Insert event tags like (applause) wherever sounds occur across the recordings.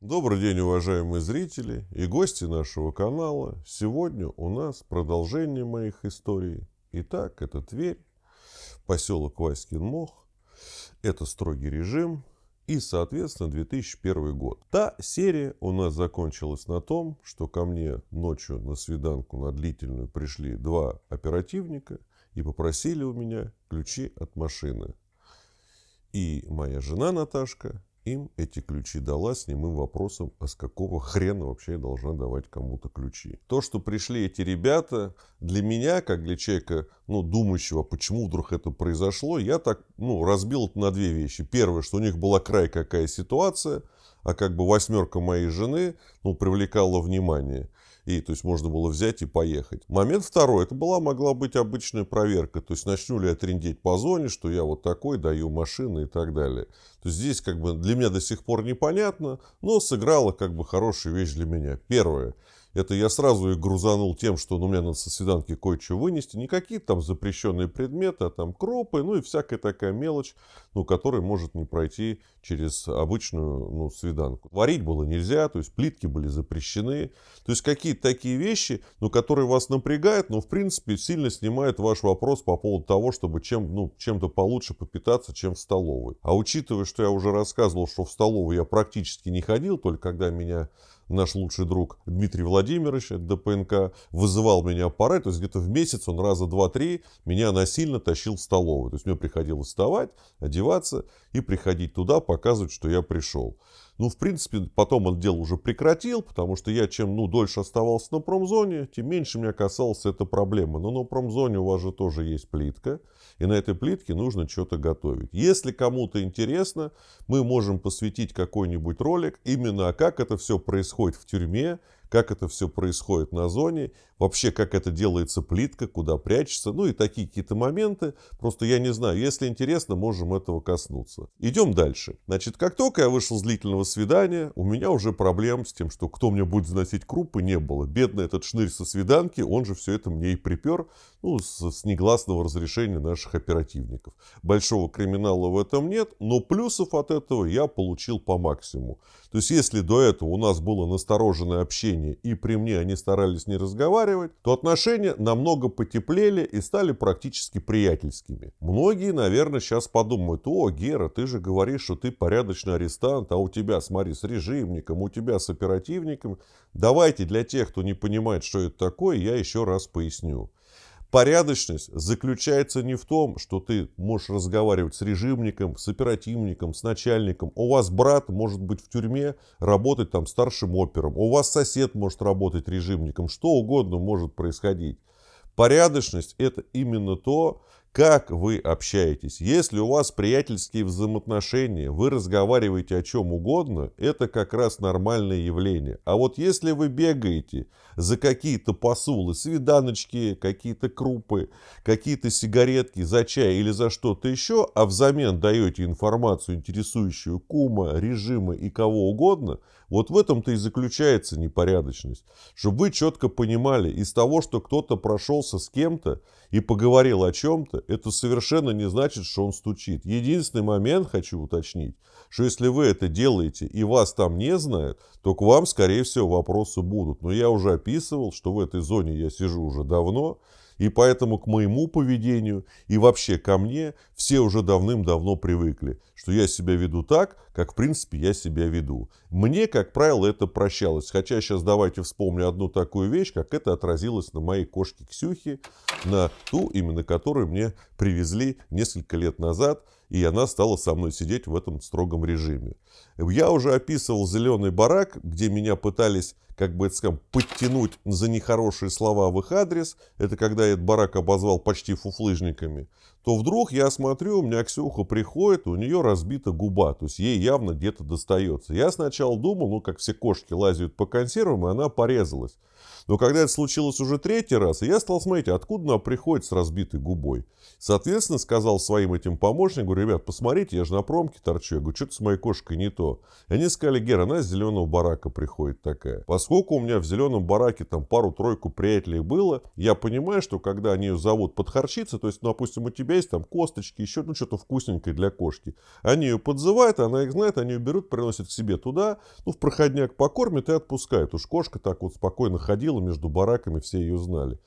Добрый день, уважаемые зрители и гости нашего канала. Сегодня у нас продолжение моих историй. Итак, это Тверь, поселок Васькин Мох, это строгий режим и, соответственно, 2001 год. Та серия у нас закончилась на том, что ко мне ночью на свиданку на длительную пришли два оперативника и попросили у меня ключи от машины. И моя жена Наташка им эти ключи дала с немым вопросом, а с какого хрена вообще я должна давать кому-то ключи. То, что пришли эти ребята, для меня, как для человека, ну, думающего, почему вдруг это произошло, я так, ну, разбил это на две вещи. Первое, что у них была край какая ситуация, а как бы восьмерка моей жены, ну, привлекала внимание. И, то есть, можно было взять и поехать. Момент второй. Это была, могла быть обычная проверка. То есть, начну ли я трендеть по зоне, что я вот такой, даю машины и так далее. То есть, здесь как бы для меня до сих пор непонятно, но сыграла как бы хорошую вещь для меня. Первое. Это я сразу и грузанул тем, что ну, меня надо со свиданки кое-что вынести. Не какие-то там запрещенные предметы, а там кропы, ну и всякая такая мелочь, ну, которая может не пройти через обычную ну, свиданку. Варить было нельзя, то есть плитки были запрещены. То есть какие-то такие вещи, ну, которые вас напрягают, но в принципе сильно снимает ваш вопрос по поводу того, чтобы чем, ну, чем-то получше попитаться, чем в столовой. А учитывая, что я уже рассказывал, что в столовую я практически не ходил, только когда меня наш лучший друг Дмитрий Владимирович от ДПНК, вызывал меня порой, то есть где-то в месяц он раза два-три меня насильно тащил в столовую. То есть мне приходилось вставать, одеваться и приходить туда, показывать, что я пришел. Ну, в принципе, потом он дело уже прекратил, потому что я чем ну, дольше оставался на промзоне, тем меньше меня касалась эта проблема. Но на промзоне у вас же тоже есть плитка, и на этой плитке нужно что-то готовить. Если кому-то интересно, мы можем посвятить какой-нибудь ролик именно а как это все происходит в тюрьме, как это все происходит на зоне, вообще как это делается плитка, куда прячется, ну и такие какие-то моменты. Просто я не знаю, если интересно, можем этого коснуться. Идем дальше. Значит, как только я вышел с длительного свидания, у меня уже проблем с тем, что кто мне будет заносить крупы, не было. Бедный этот шнырь со свиданки, он же все это мне и припер, ну, с, с негласного разрешения наших оперативников. Большого криминала в этом нет, но плюсов от этого я получил по максимуму. То есть, если до этого у нас было настороженное общение отношения, и при мне они старались не разговаривать, то отношения намного потеплели и стали практически приятельскими. Многие, наверное, сейчас подумают, о, Гера, ты же говоришь, что ты порядочный арестант, а у тебя, смотри, с режимником, у тебя с оперативником. Давайте для тех, кто не понимает, что это такое, я еще раз поясню. Порядочность заключается не в том, что ты можешь разговаривать с режимником, с оперативником, с начальником. У вас брат может быть в тюрьме, работать там старшим опером. У вас сосед может работать режимником. Что угодно может происходить. Порядочность – это именно то, как вы общаетесь? Если у вас приятельские взаимоотношения, вы разговариваете о чем угодно, это как раз нормальное явление. А вот если вы бегаете за какие-то посулы, свиданочки, какие-то крупы, какие-то сигаретки, за чай или за что-то еще, а взамен даете информацию, интересующую кума, режима и кого угодно, вот в этом-то и заключается непорядочность. Чтобы вы четко понимали, из того, что кто-то прошелся с кем-то и поговорил о чем-то, это. Это совершенно не значит, что он стучит. Единственный момент хочу уточнить, что если вы это делаете и вас там не знают, то к вам, скорее всего, вопросы будут. Но я уже описывал, что в этой зоне я сижу уже давно, и поэтому к моему поведению и вообще ко мне все уже давным-давно привыкли, что я себя веду так, как в принципе я себя веду. Мне, как правило, это прощалось. Хотя сейчас давайте вспомню одну такую вещь, как это отразилось на моей кошке Ксюхе, на ту, именно которую мне привезли несколько лет назад, и она стала со мной сидеть в этом строгом режиме. Я уже описывал «Зеленый барак», где меня пытались, как бы это скажем, подтянуть за нехорошие слова в их адрес. Это когда я этот барак обозвал почти фуфлыжниками. То вдруг я смотрю, у меня Ксюха приходит, у нее разбита губа. То есть ей явно где-то достается. Я сначала думал, ну как все кошки лазят по консервам, и она порезалась. Но когда это случилось уже третий раз, я стал смотреть, откуда она приходит с разбитой губой. Соответственно, сказал своим этим помощникам, говорю, ребят, посмотрите, я же на промке торчу. Я говорю, что-то с моей кошкой не то. И они сказали, Гера, она из зеленого барака приходит такая. Поскольку у меня в зеленом бараке там пару-тройку приятелей было, я понимаю, что когда они ее зовут подхорщиться, то есть, ну, допустим, у тебя есть там косточки, еще ну, что-то вкусненькое для кошки. Они ее подзывают, она их знает, они ее берут, приносят к себе туда, ну, в проходняк покормят и отпускают. Уж кошка так вот спокойно ходила между бараками, все ее знали.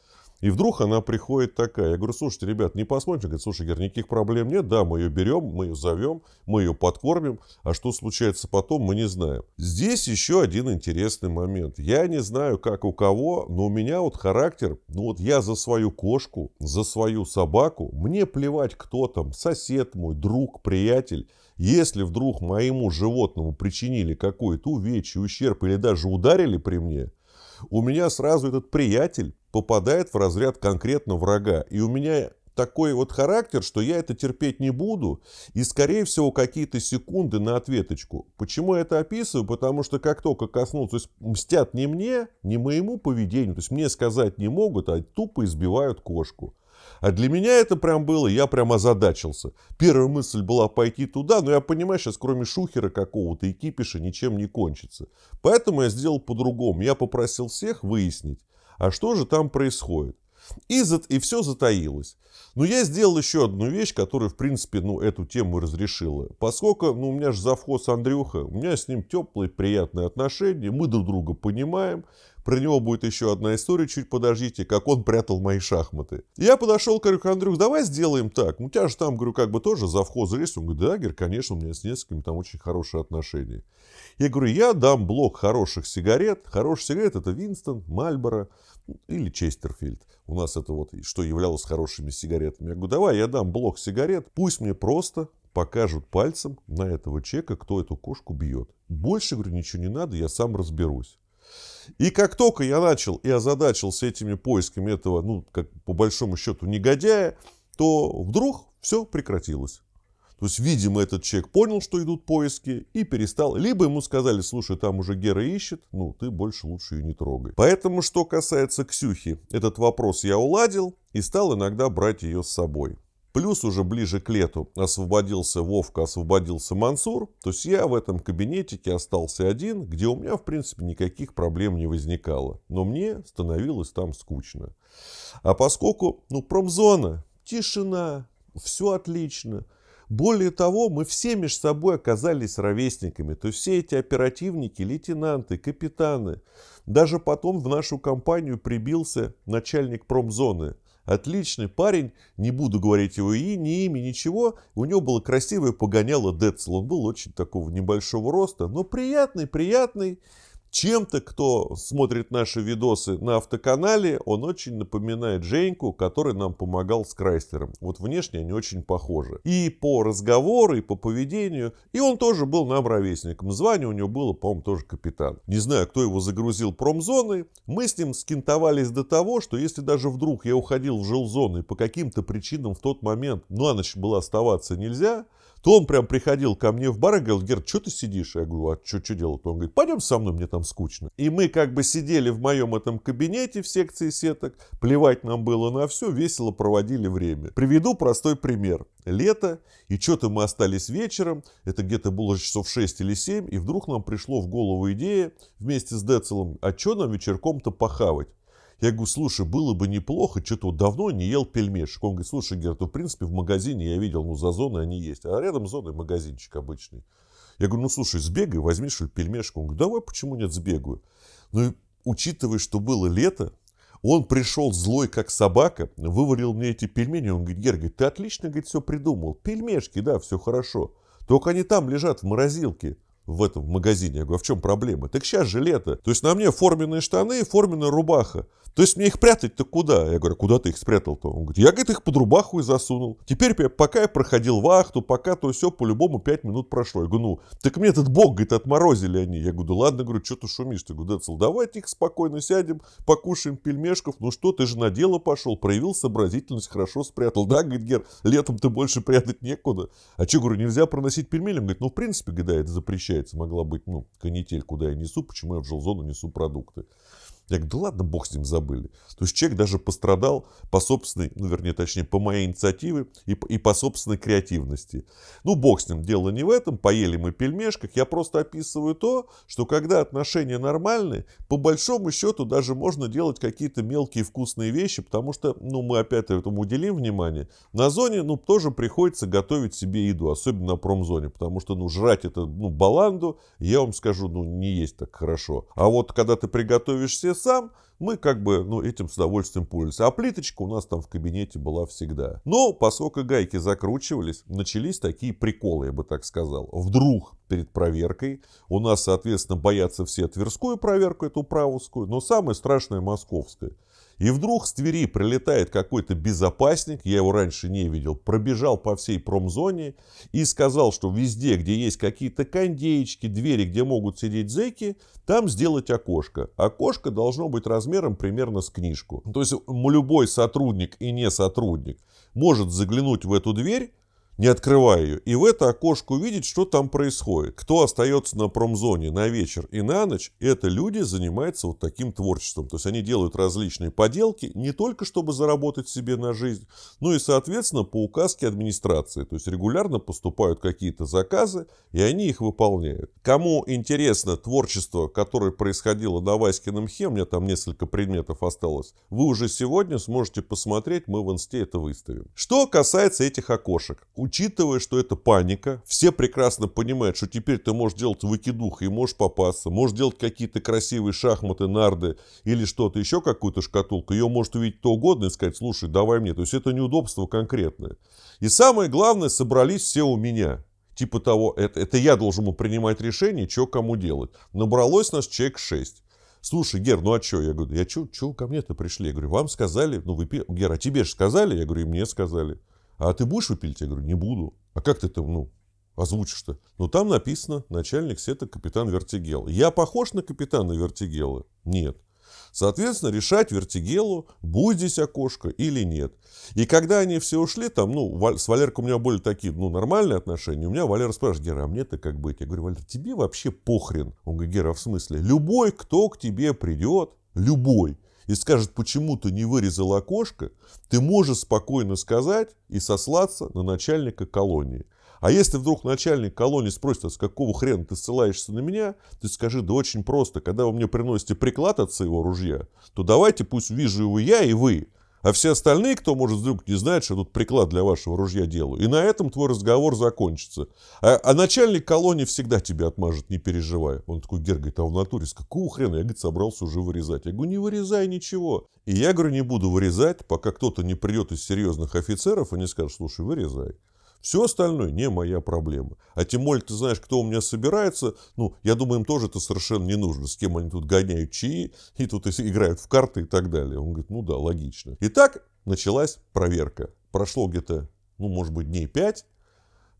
И вдруг она приходит такая. Я говорю, слушайте, ребят, не посмотрите, Говорит, слушай, Гер, никаких проблем нет. Да, мы ее берем, мы ее зовем, мы ее подкормим. А что случается потом, мы не знаем. Здесь еще один интересный момент. Я не знаю, как у кого, но у меня вот характер, ну вот я за свою кошку, за свою собаку, мне плевать, кто там, сосед мой, друг, приятель. Если вдруг моему животному причинили какой то увечий, ущерб или даже ударили при мне, у меня сразу этот приятель попадает в разряд конкретно врага. И у меня такой вот характер, что я это терпеть не буду, и, скорее всего, какие-то секунды на ответочку. Почему я это описываю? Потому что как только коснутся, то есть мстят не мне, не моему поведению, то есть мне сказать не могут, а тупо избивают кошку. А для меня это прям было, я прям озадачился. Первая мысль была пойти туда, но я понимаю, сейчас кроме шухера какого-то и кипиша ничем не кончится. Поэтому я сделал по-другому. Я попросил всех выяснить, а что же там происходит. И, за, и все затаилось. Но я сделал еще одну вещь, которая, в принципе, ну, эту тему разрешила. Поскольку, ну, у меня же завхоз Андрюха, у меня с ним теплые, приятные отношения, мы друг друга понимаем. Про него будет еще одна история, чуть подождите, как он прятал мои шахматы. Я подошел, говорю, к Андрюх, давай сделаем так. У тебя же там, говорю, как бы тоже завхоз есть. Он говорит, да, говорю, конечно, у меня с несколькими там очень хорошие отношения. Я говорю, я дам блок хороших сигарет. Хорошие сигареты это Винстон, Мальборо или Честерфильд. У нас это вот, что являлось хорошими сигаретами. Я говорю, давай я дам блок сигарет. Пусть мне просто покажут пальцем на этого чека, кто эту кошку бьет. Больше, говорю, ничего не надо, я сам разберусь. И как только я начал и озадачился этими поисками этого, ну, как по большому счету, негодяя, то вдруг все прекратилось. То есть, видимо, этот человек понял, что идут поиски и перестал. Либо ему сказали, слушай, там уже Гера ищет, ну, ты больше лучше ее не трогай. Поэтому, что касается Ксюхи, этот вопрос я уладил и стал иногда брать ее с собой. Плюс уже ближе к лету освободился Вовка, освободился Мансур. То есть я в этом кабинетике остался один, где у меня, в принципе, никаких проблем не возникало. Но мне становилось там скучно. А поскольку, ну, промзона, тишина, все отлично – более того, мы все между собой оказались ровесниками. То есть все эти оперативники, лейтенанты, капитаны. Даже потом в нашу компанию прибился начальник промзоны. Отличный парень, не буду говорить его и ни имя, ничего. У него было красивое погоняло Децл. Он был очень такого небольшого роста, но приятный, приятный. Чем-то, кто смотрит наши видосы на автоканале, он очень напоминает Женьку, который нам помогал с Крайстером. Вот внешне они очень похожи. И по разговору, и по поведению. И он тоже был нам ровесником. Звание у него было, по-моему, тоже капитан. Не знаю, кто его загрузил промзоны. Мы с ним скинтовались до того, что если даже вдруг я уходил в жилзоны и по каким-то причинам в тот момент на ночь было оставаться нельзя, то он прям приходил ко мне в бар и говорил, Герд, что ты сидишь? Я говорю, а что делать? Он говорит, пойдем со мной, мне там скучно. И мы как бы сидели в моем этом кабинете в секции сеток, плевать нам было на все, весело проводили время. Приведу простой пример. Лето, и что-то мы остались вечером, это где-то было часов 6 или 7, и вдруг нам пришло в голову идея вместе с Децелом, а что нам вечерком-то похавать? Я говорю, слушай, было бы неплохо, что-то вот давно не ел пельмешек. Он говорит, слушай, Герт, ну, в принципе, в магазине я видел, ну, за зоной они есть. А рядом зоны магазинчик обычный. Я говорю, ну, слушай, сбегай, возьми, что ли, пельмешек. Он говорит, давай, почему нет, сбегаю. Ну, и учитывая, что было лето, он пришел злой, как собака, вывалил мне эти пельмени. Он говорит, Гер, ты отлично, говорит, все придумал. Пельмешки, да, все хорошо. Только они там лежат в морозилке в этом магазине. Я говорю, а в чем проблема? Так сейчас же лето. То есть на мне форменные штаны и форменная рубаха. То есть мне их прятать-то куда? Я говорю, «А куда ты их спрятал-то? Он говорит, я, говорит, их под рубаху и засунул. Теперь, пока я проходил вахту, пока то все, по-любому 5 минут прошло. Я говорю, ну, так мне этот бог, говорит, отморозили они. Я говорю, да ладно, говорю, что ты шумишь? Ты говорю, Децл, давай их спокойно сядем, покушаем пельмешков. Ну что, ты же на дело пошел, проявил сообразительность, хорошо спрятал. Да, говорит, Гер, летом ты больше прятать некуда. А что, говорю, нельзя проносить пельмени? Он говорит, ну, в принципе, говорит, да, это запрещено получается, могла быть ну, канитель, куда я несу, почему я в жилзону несу продукты. Я говорю, да ладно, бог с ним забыли. То есть человек даже пострадал по собственной, ну вернее, точнее, по моей инициативе и, и по собственной креативности. Ну бог с ним, дело не в этом, поели мы пельмешках, я просто описываю то, что когда отношения нормальные, по большому счету даже можно делать какие-то мелкие вкусные вещи, потому что, ну мы опять этому уделим внимание, на зоне, ну тоже приходится готовить себе еду, особенно на промзоне, потому что, ну жрать это, ну баланду, я вам скажу, ну не есть так хорошо. А вот когда ты приготовишь все сам мы как бы ну, этим с удовольствием пользуемся, А плиточка у нас там в кабинете была всегда. Но поскольку гайки закручивались, начались такие приколы, я бы так сказал. Вдруг перед проверкой. У нас, соответственно, боятся все Тверскую проверку, эту правовскую, но самое страшное московская. И вдруг с Твери прилетает какой-то безопасник, я его раньше не видел, пробежал по всей промзоне и сказал, что везде, где есть какие-то кондеечки, двери, где могут сидеть зеки, там сделать окошко. Окошко должно быть размером примерно с книжку. То есть любой сотрудник и не сотрудник может заглянуть в эту дверь, не открывая ее, и в это окошко увидеть, что там происходит. Кто остается на промзоне на вечер и на ночь, это люди занимаются вот таким творчеством. То есть они делают различные поделки, не только чтобы заработать себе на жизнь, но и, соответственно, по указке администрации. То есть регулярно поступают какие-то заказы, и они их выполняют. Кому интересно творчество, которое происходило на Васькином хе, у меня там несколько предметов осталось, вы уже сегодня сможете посмотреть, мы в инсте это выставим. Что касается этих окошек учитывая, что это паника, все прекрасно понимают, что теперь ты можешь делать выкидух и можешь попасться, можешь делать какие-то красивые шахматы, нарды или что-то еще, какую-то шкатулку, ее может увидеть кто угодно и сказать, слушай, давай мне. То есть это неудобство конкретное. И самое главное, собрались все у меня. Типа того, это, это я должен был принимать решение, что кому делать. Набралось нас человек 6. Слушай, Гер, ну а что? Я говорю, я чего, чего ко мне-то пришли? Я говорю, вам сказали, ну вы, Гер, а тебе же сказали? Я говорю, и мне сказали а ты будешь выпилить? Я говорю, не буду. А как ты это, ну, озвучишь-то? Ну, там написано, начальник сета капитан Вертигел. Я похож на капитана Вертигела? Нет. Соответственно, решать Вертигелу, будет здесь окошко или нет. И когда они все ушли, там, ну, с Валеркой у меня более такие, ну, нормальные отношения. У меня Валера спрашивает, Гера, а мне-то как быть? Я говорю, Валер, тебе вообще похрен. Он говорит, Гера, в смысле? Любой, кто к тебе придет, любой, и скажет, почему ты не вырезал окошко, ты можешь спокойно сказать и сослаться на начальника колонии. А если вдруг начальник колонии спросит, а с какого хрена ты ссылаешься на меня, ты скажи, да очень просто, когда вы мне приносите приклад от своего ружья, то давайте пусть вижу его я и вы. А все остальные, кто, может, вдруг не знает, что тут приклад для вашего ружья делаю. И на этом твой разговор закончится. А, а начальник колонии всегда тебя отмажет, не переживай. Он такой, Гер, а в натуре с какого хрена? Я, говорит, собрался уже вырезать. Я говорю, не вырезай ничего. И я, говорю, не буду вырезать, пока кто-то не придет из серьезных офицеров и не скажет, слушай, вырезай. Все остальное не моя проблема. А тем более ты знаешь, кто у меня собирается. Ну, я думаю, им тоже это совершенно не нужно. С кем они тут гоняют чаи и тут играют в карты и так далее. Он говорит, ну да, логично. Итак, началась проверка. Прошло где-то, ну, может быть, дней пять.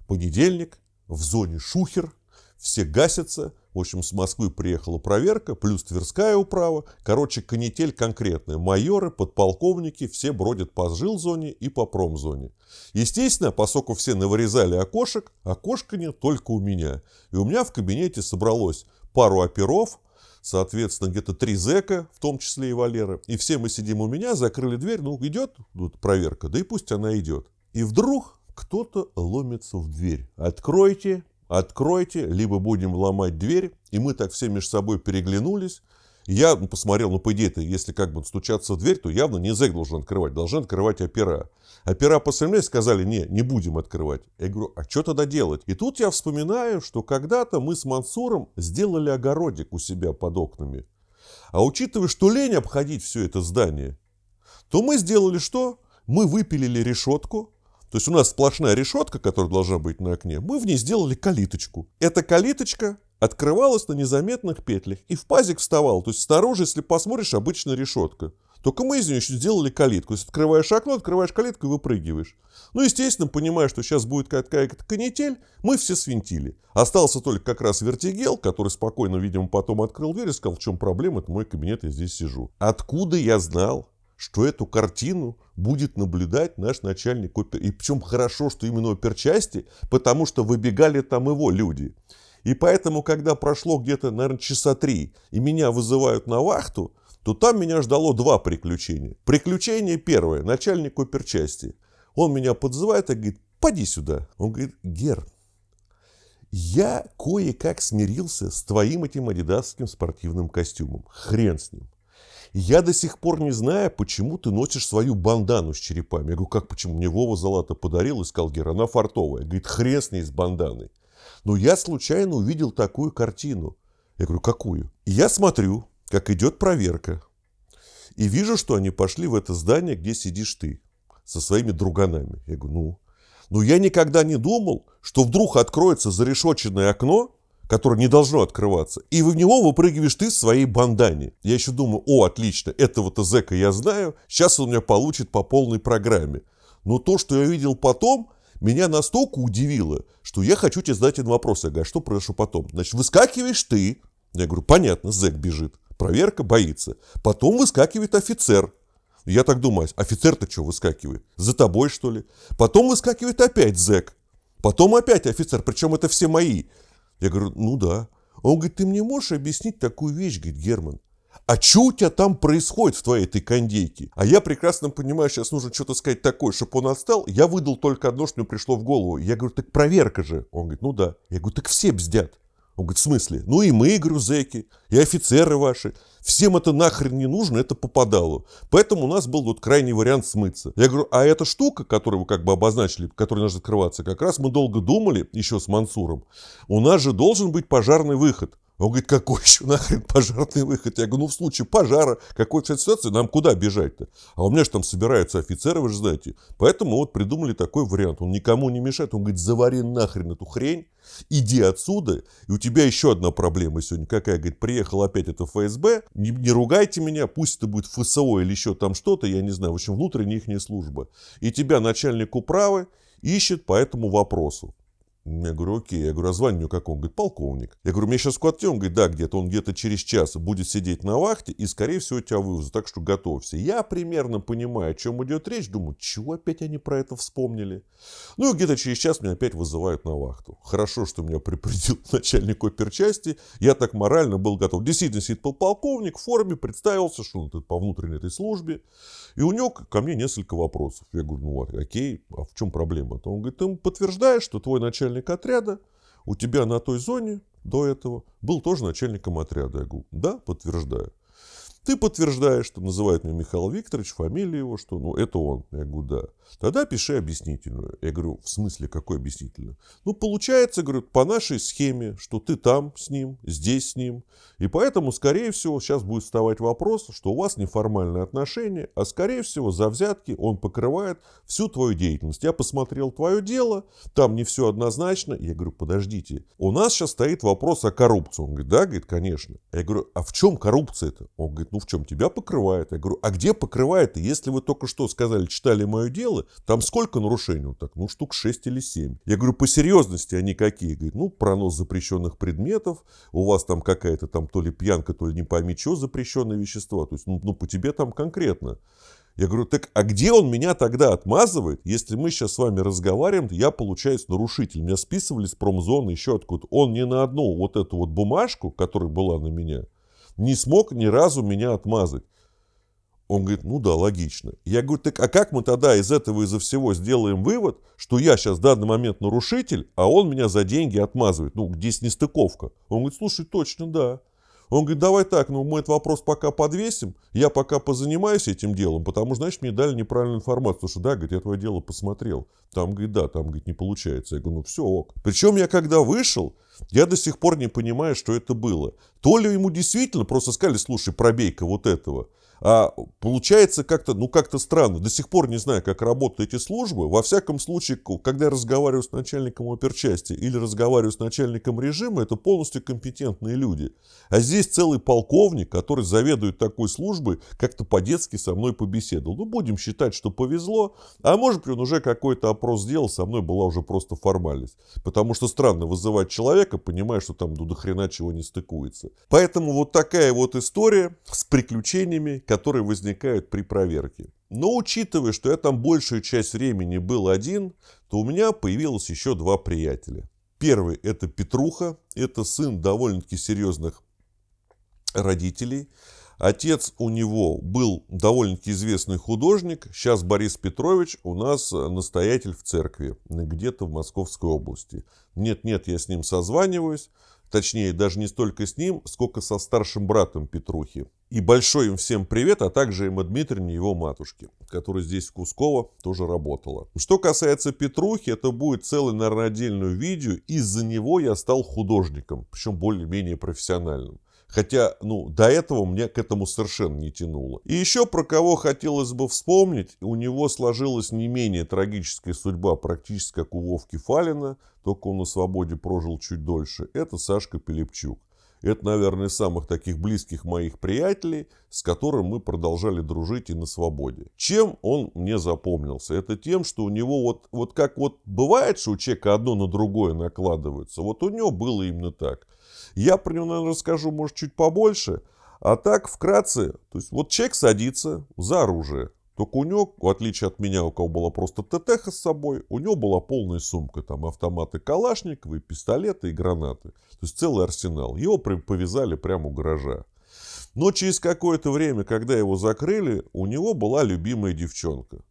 Понедельник. В зоне шухер. Все гасятся в общем, с Москвы приехала проверка, плюс Тверская управа. Короче, канитель конкретная. Майоры, подполковники, все бродят по жилзоне и по промзоне. Естественно, поскольку все навырезали окошек, окошко не только у меня. И у меня в кабинете собралось пару оперов, соответственно, где-то три зэка, в том числе и Валера. И все мы сидим у меня, закрыли дверь, ну, идет вот, проверка, да и пусть она идет. И вдруг кто-то ломится в дверь. «Откройте, откройте, либо будем ломать дверь. И мы так все между собой переглянулись. Я посмотрел, ну, по идее если как бы стучаться в дверь, то явно не зэк должен открывать, должны открывать опера. Опера меня сказали, не, не будем открывать. Я говорю, а что тогда делать? И тут я вспоминаю, что когда-то мы с Мансуром сделали огородик у себя под окнами. А учитывая, что лень обходить все это здание, то мы сделали что? Мы выпилили решетку, то есть у нас сплошная решетка, которая должна быть на окне, мы в ней сделали калиточку. Эта калиточка открывалась на незаметных петлях и в пазик вставал. То есть снаружи, если посмотришь, обычная решетка. Только мы из нее еще сделали калитку. То есть открываешь окно, открываешь калитку и выпрыгиваешь. Ну, естественно, понимая, что сейчас будет какая-то канитель, мы все свинтили. Остался только как раз вертигел, который спокойно, видимо, потом открыл дверь и сказал, в чем проблема, это мой кабинет, я здесь сижу. Откуда я знал, что эту картину будет наблюдать наш начальник опер... И причем хорошо, что именно оперчасти, потому что выбегали там его люди. И поэтому, когда прошло где-то, наверное, часа три, и меня вызывают на вахту, то там меня ждало два приключения. Приключение первое. Начальник оперчасти. Он меня подзывает и говорит, поди сюда. Он говорит, Гер, я кое-как смирился с твоим этим адидасским спортивным костюмом. Хрен с ним. Я до сих пор не знаю, почему ты носишь свою бандану с черепами. Я говорю, как почему? Мне Вова Золото подарил из Калгера, она фартовая. Говорит, хрен с ней с банданой. Но я случайно увидел такую картину. Я говорю, какую? И я смотрю, как идет проверка. И вижу, что они пошли в это здание, где сидишь ты со своими друганами. Я говорю, ну. Но ну я никогда не думал, что вдруг откроется зарешоченное окно, которое не должно открываться. И в него выпрыгиваешь ты в своей бандане. Я еще думаю, о, отлично, этого-то зэка я знаю, сейчас он меня получит по полной программе. Но то, что я видел потом, меня настолько удивило, что я хочу тебе задать один вопрос. Я говорю, «А что произошло потом? Значит, выскакиваешь ты. Я говорю, понятно, зэк бежит. Проверка боится. Потом выскакивает офицер. Я так думаю, «А офицер-то что выскакивает? За тобой, что ли? Потом выскакивает опять зэк. Потом опять офицер, причем это все мои. Я говорю, ну да. Он говорит, ты мне можешь объяснить такую вещь, говорит, Герман? А что у тебя там происходит в твоей этой кондейке? А я прекрасно понимаю, сейчас нужно что-то сказать такое, чтобы он отстал. Я выдал только одно, что мне пришло в голову. Я говорю, так проверка же. Он говорит, ну да. Я говорю, так все бздят. Он говорит, в смысле? Ну и мы, грузеки, и офицеры ваши, Всем это нахрен не нужно, это попадало. Поэтому у нас был вот крайний вариант смыться. Я говорю, а эта штука, которую вы как бы обозначили, которая должна открываться, как раз мы долго думали еще с Мансуром. У нас же должен быть пожарный выход. Он говорит, какой еще нахрен пожарный выход? Я говорю, ну в случае пожара, какой-то ситуации, нам куда бежать-то? А у меня же там собираются офицеры, вы же знаете. Поэтому вот придумали такой вариант. Он никому не мешает. Он говорит, завари нахрен эту хрень, иди отсюда. И у тебя еще одна проблема сегодня. Какая? Говорит, приехал опять это ФСБ. Не, не ругайте меня, пусть это будет ФСО или еще там что-то, я не знаю. В общем, внутренняя их служба. И тебя начальник управы ищет по этому вопросу. Я говорю, окей. Я говорю, а звание у Он говорит, полковник. Я говорю, мне сейчас куда Он говорит, да, где-то. Он где-то через час будет сидеть на вахте и, скорее всего, тебя вывезут. Так что готовься. Я примерно понимаю, о чем идет речь. Думаю, чего опять они про это вспомнили? Ну и где-то через час меня опять вызывают на вахту. Хорошо, что меня припретил (laughs) начальник оперчасти. Я так морально был готов. Действительно, сидит полковник в форме, представился, что он по внутренней этой службе. И у него ко мне несколько вопросов. Я говорю, ну а, окей, а в чем проблема? -то? Он говорит, ты подтверждаешь, что твой начальник начальник отряда, у тебя на той зоне до этого был тоже начальником отряда. Я говорю, да, подтверждаю. Ты подтверждаешь, что называет меня Михаил Викторович, фамилия его, что ну это он. Я говорю, да. Тогда пиши объяснительную. Я говорю, в смысле, какой объяснительную? Ну, получается, говорю, по нашей схеме, что ты там с ним, здесь с ним. И поэтому, скорее всего, сейчас будет вставать вопрос, что у вас неформальные отношения, а скорее всего за взятки он покрывает всю твою деятельность. Я посмотрел твое дело, там не все однозначно. Я говорю, подождите, у нас сейчас стоит вопрос о коррупции. Он говорит, да, говорит, конечно. Я говорю, а в чем коррупция-то? Он говорит, ну в чем тебя покрывает? Я говорю, а где покрывает? Если вы только что сказали, читали мое дело, там сколько нарушений? Он так, ну штук 6 или 7. Я говорю, по серьезности они какие? Говорит, ну пронос запрещенных предметов, у вас там какая-то там то ли пьянка, то ли не пойми что запрещенные вещества. То есть, ну, ну по тебе там конкретно. Я говорю, так а где он меня тогда отмазывает? Если мы сейчас с вами разговариваем, я, получаюсь, нарушитель. Меня списывали с промзоны еще откуда Он ни на одну вот эту вот бумажку, которая была на меня, не смог ни разу меня отмазать. Он говорит, ну да, логично. Я говорю, так а как мы тогда из этого, из-за всего сделаем вывод, что я сейчас в данный момент нарушитель, а он меня за деньги отмазывает? Ну, здесь нестыковка. Он говорит, слушай, точно, да. Он говорит, давай так, ну мы этот вопрос пока подвесим, я пока позанимаюсь этим делом, потому что, знаешь, мне дали неправильную информацию, потому что, да, говорит, я твое дело посмотрел. Там, говорит, да, там, говорит, не получается. Я говорю, ну все, ок. Причем я когда вышел, я до сих пор не понимаю, что это было. То ли ему действительно просто сказали, слушай, пробей-ка вот этого – а получается как-то, ну как-то странно. До сих пор не знаю, как работают эти службы. Во всяком случае, когда я разговариваю с начальником оперчасти или разговариваю с начальником режима, это полностью компетентные люди. А здесь целый полковник, который заведует такой службой, как-то по-детски со мной побеседовал. Ну будем считать, что повезло. А может быть, он уже какой-то опрос сделал, со мной была уже просто формальность. Потому что странно вызывать человека, понимая, что там ну, до хрена чего не стыкуется. Поэтому вот такая вот история с приключениями, которые возникают при проверке. Но учитывая, что я там большую часть времени был один, то у меня появилось еще два приятеля. Первый – это Петруха, это сын довольно-таки серьезных родителей. Отец у него был довольно-таки известный художник. Сейчас Борис Петрович у нас настоятель в церкви, где-то в Московской области. Нет-нет, я с ним созваниваюсь. Точнее, даже не столько с ним, сколько со старшим братом Петрухи. И большой им всем привет, а также Эмма Дмитриевне и его матушке, которая здесь в Кусково тоже работала. Что касается Петрухи, это будет целый, наверное, отдельное видео. Из-за него я стал художником, причем более-менее профессиональным. Хотя, ну, до этого мне к этому совершенно не тянуло. И еще про кого хотелось бы вспомнить, у него сложилась не менее трагическая судьба, практически как у Вовки Фалина, только он на свободе прожил чуть дольше, это Сашка Пилипчук. Это, наверное, из самых таких близких моих приятелей, с которым мы продолжали дружить и на свободе. Чем он мне запомнился? Это тем, что у него вот, вот как вот бывает, что у человека одно на другое накладывается. Вот у него было именно так. Я про него, наверное, расскажу, может, чуть побольше. А так, вкратце, то есть вот человек садится за оружие. Только у него, в отличие от меня, у кого была просто ТТХ с собой, у него была полная сумка. Там автоматы Калашниковы, пистолеты и гранаты. То есть целый арсенал. Его повязали прямо у гаража. Но через какое-то время, когда его закрыли, у него была любимая девчонка.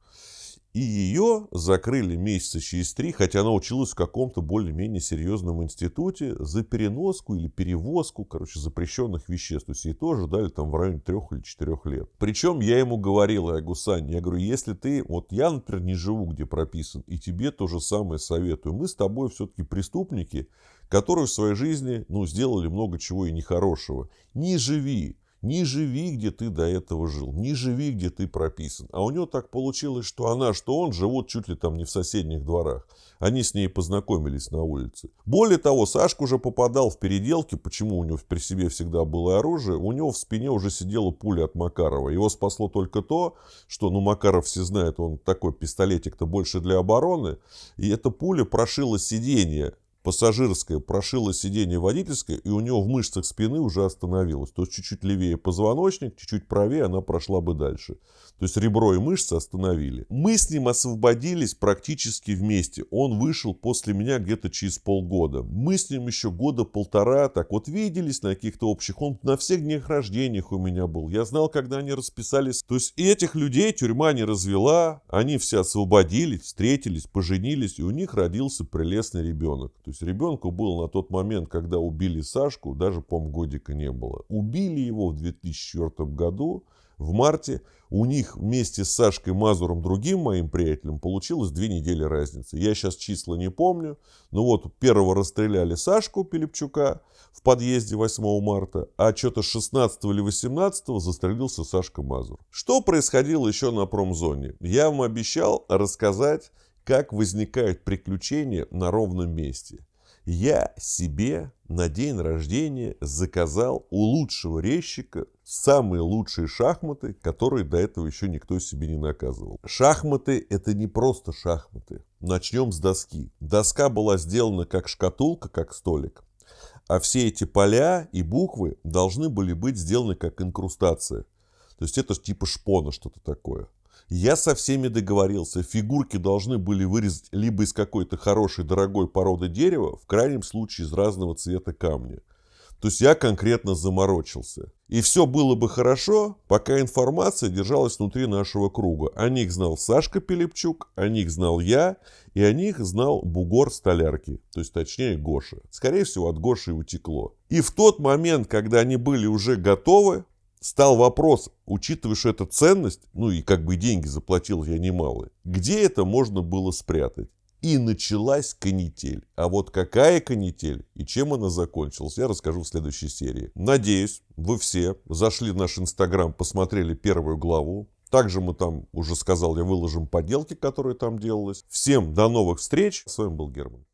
И ее закрыли месяца через три, хотя она училась в каком-то более-менее серьезном институте за переноску или перевозку, короче, запрещенных веществ. То есть ей тоже дали там в районе трех или четырех лет. Причем я ему говорил, я говорю, Саня, я говорю, если ты, вот я, например, не живу, где прописан, и тебе то же самое советую. Мы с тобой все-таки преступники, которые в своей жизни, ну, сделали много чего и нехорошего. Не живи не живи, где ты до этого жил, не живи, где ты прописан. А у него так получилось, что она, что он живут чуть ли там не в соседних дворах. Они с ней познакомились на улице. Более того, Сашка уже попадал в переделки, почему у него при себе всегда было оружие. У него в спине уже сидела пуля от Макарова. Его спасло только то, что, ну, Макаров все знают, он такой пистолетик-то больше для обороны. И эта пуля прошила сиденье пассажирская прошила сиденье водительское, и у него в мышцах спины уже остановилось. То есть чуть-чуть левее позвоночник, чуть-чуть правее она прошла бы дальше. То есть ребро и мышцы остановили. Мы с ним освободились практически вместе. Он вышел после меня где-то через полгода. Мы с ним еще года полтора так вот виделись на каких-то общих. Он на всех днях рождениях у меня был. Я знал, когда они расписались. То есть и этих людей тюрьма не развела. Они все освободились, встретились, поженились. И у них родился прелестный ребенок. То есть ребенку было на тот момент, когда убили Сашку, даже, по годика не было. Убили его в 2004 году в марте. У них вместе с Сашкой Мазуром, другим моим приятелем, получилось две недели разницы. Я сейчас числа не помню. но ну вот, первого расстреляли Сашку Пилипчука в подъезде 8 марта, а что-то 16 или 18 застрелился Сашка Мазур. Что происходило еще на промзоне? Я вам обещал рассказать, как возникают приключения на ровном месте – я себе на день рождения заказал у лучшего резчика самые лучшие шахматы, которые до этого еще никто себе не наказывал. Шахматы – это не просто шахматы. Начнем с доски. Доска была сделана как шкатулка, как столик. А все эти поля и буквы должны были быть сделаны как инкрустация. То есть это типа шпона что-то такое. Я со всеми договорился. Фигурки должны были вырезать либо из какой-то хорошей, дорогой породы дерева, в крайнем случае из разного цвета камня. То есть я конкретно заморочился. И все было бы хорошо, пока информация держалась внутри нашего круга. О них знал Сашка Пилипчук, о них знал я, и о них знал бугор столярки, то есть точнее Гоша. Скорее всего, от Гоши утекло. И в тот момент, когда они были уже готовы, стал вопрос, учитывая, что это ценность, ну и как бы деньги заплатил я немалые, где это можно было спрятать? И началась канитель. А вот какая канитель и чем она закончилась, я расскажу в следующей серии. Надеюсь, вы все зашли в наш инстаграм, посмотрели первую главу. Также мы там, уже сказал я, выложим поделки, которые там делалось. Всем до новых встреч. С вами был Герман.